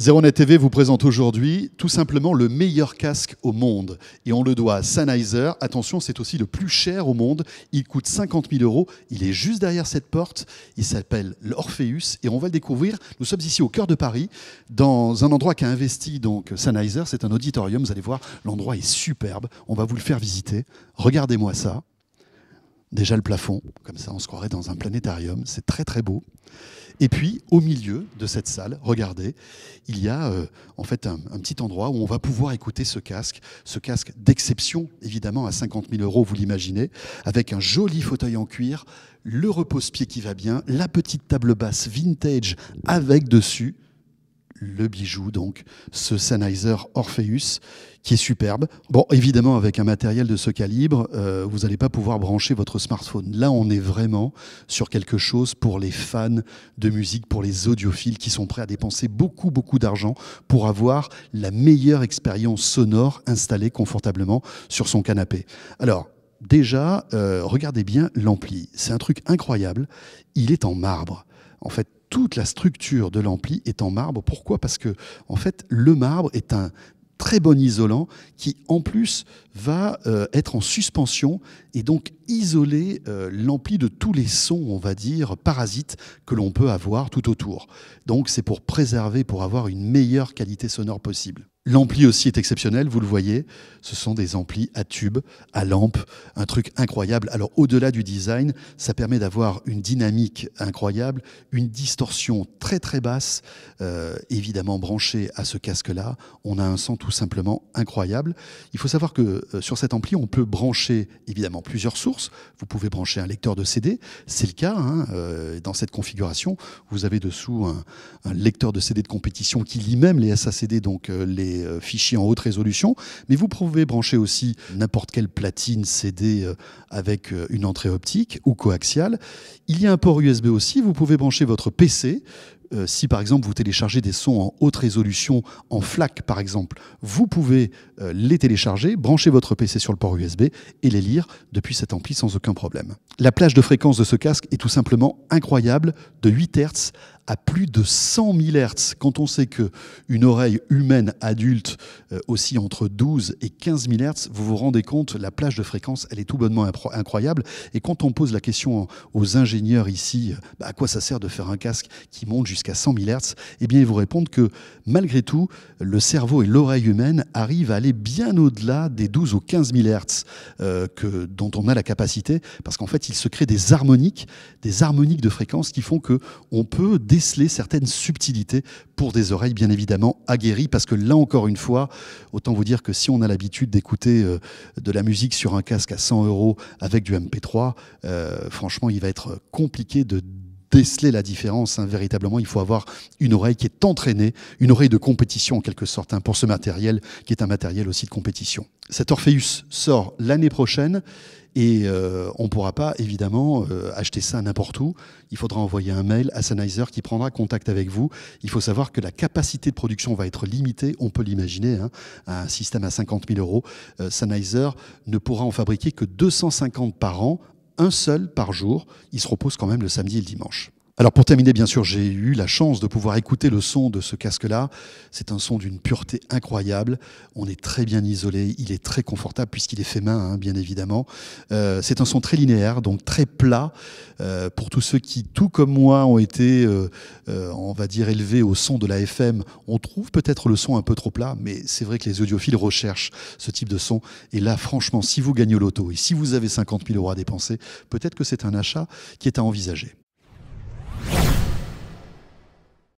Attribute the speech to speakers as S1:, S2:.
S1: ZeroNet TV vous présente aujourd'hui tout simplement le meilleur casque au monde. Et on le doit à Sennheiser. Attention, c'est aussi le plus cher au monde. Il coûte 50 000 euros. Il est juste derrière cette porte. Il s'appelle l'Orpheus et on va le découvrir. Nous sommes ici au cœur de Paris, dans un endroit qu'a investi donc Sennheiser. C'est un auditorium. Vous allez voir, l'endroit est superbe. On va vous le faire visiter. Regardez-moi ça déjà le plafond, comme ça on se croirait dans un planétarium, c'est très très beau. Et puis au milieu de cette salle, regardez, il y a euh, en fait un, un, petit endroit où on va pouvoir écouter ce casque, ce casque d'exception évidemment à 50 000 euros, vous l'imaginez, avec un joli fauteuil en cuir, le repose-pied qui va bien, la petite table basse vintage avec dessus le bijou, donc ce Sennheiser Orpheus, qui est superbe. Bon, évidemment, avec un matériel de ce calibre, euh, vous n'allez pas pouvoir brancher votre smartphone. Là, on est vraiment sur quelque chose pour les fans de musique, pour les audiophiles qui sont prêts à dépenser beaucoup, beaucoup d'argent pour avoir la meilleure expérience sonore installée confortablement sur son canapé. Alors, déjà, euh, regardez bien l'ampli. C'est un truc incroyable. Il est en marbre. En fait, toute la structure de l'ampli est en marbre. Pourquoi Parce que, en fait, le marbre est un très bon isolant qui en plus va euh, être en suspension et donc isoler euh, l'ampli de tous les sons, on va dire, parasites que l'on peut avoir tout autour. Donc c'est pour préserver, pour avoir une meilleure qualité sonore possible. L'ampli aussi est exceptionnel, vous le voyez. Ce sont des amplis à tube, à lampe, un truc incroyable. Alors au-delà du design, ça permet d'avoir une dynamique incroyable, une distorsion très très basse, euh, évidemment branchée à ce casque-là. On a un son tout simplement incroyable. Il faut savoir que euh, sur cet ampli, on peut brancher évidemment plusieurs sources. Vous pouvez brancher un lecteur de CD, c'est le cas. Hein, euh, dans cette configuration, vous avez dessous un, un, lecteur de CD de compétition qui lit même les SACD, donc les euh, fichiers en haute résolution, mais vous pouvez brancher aussi n'importe quelle platine CD euh, avec euh, une entrée optique ou coaxiale. Il y a un port USB aussi, vous pouvez brancher votre PC, euh, si par exemple vous téléchargez des sons en haute résolution, en FLAC par exemple, vous pouvez euh, les télécharger, brancher votre PC sur le port USB et les lire depuis cet ampli sans aucun problème. La plage de fréquence de ce casque est tout simplement incroyable, de 8 Hz à plus de 100 000 Hz. Quand on sait que une oreille humaine adulte aussi euh, entre 12 et 15 000 Hz, vous vous rendez compte, la plage de fréquence, elle est tout bonnement incroyable. Et quand on pose la question aux ingénieurs ici, bah, à quoi ça sert de faire un casque qui monte jusqu'à jusqu'à 100 000 Hz, eh bien, ils vous répondent que malgré tout, le cerveau et l'oreille humaine arrivent à aller bien au-delà des 12 ou 15 000 Hz que, dont on a la capacité, parce qu'en fait, il se crée des harmoniques, des harmoniques de fréquences qui font que on peut déceler certaines subtilités pour des oreilles bien évidemment aguerries, parce que là encore une fois, autant vous dire que si on a l'habitude d'écouter euh, de la musique sur un casque à 100 euros avec du MP3, euh, franchement, il va être compliqué de déceler la différence. Hein. Véritablement, il faut avoir une oreille qui est entraînée, une oreille de compétition en quelque sorte, hein, pour ce matériel qui est un matériel aussi de compétition. Cet Orpheus sort l'année prochaine et euh, on ne pourra pas évidemment euh, acheter ça n'importe où. Il faudra envoyer un mail à Sennheiser qui prendra contact avec vous. Il faut savoir que la capacité de production va être limitée, on peut l'imaginer. Hein, un système à 50 000 euros, euh, ne pourra en fabriquer que 250 par an un seul par jour. Il se repose quand même le samedi et le dimanche. Alors pour terminer, bien sûr, j'ai eu la chance de pouvoir écouter le son de ce casque-là. C'est un son d'une pureté incroyable. On est très bien isolé, il est très confortable puisqu'il est fait main, hein, bien évidemment. Euh, c'est un son très linéaire, donc très plat euh, pour tous ceux qui, tout comme moi, ont été, euh, on va dire, élevés au son de la FM. On trouve peut-être le son un peu trop plat, mais c'est vrai que les audiophiles recherchent ce type de son. Et là, franchement, si vous gagnez l'auto et si vous avez 50 000 euros à dépenser, peut-être que c'est un achat qui est à envisager.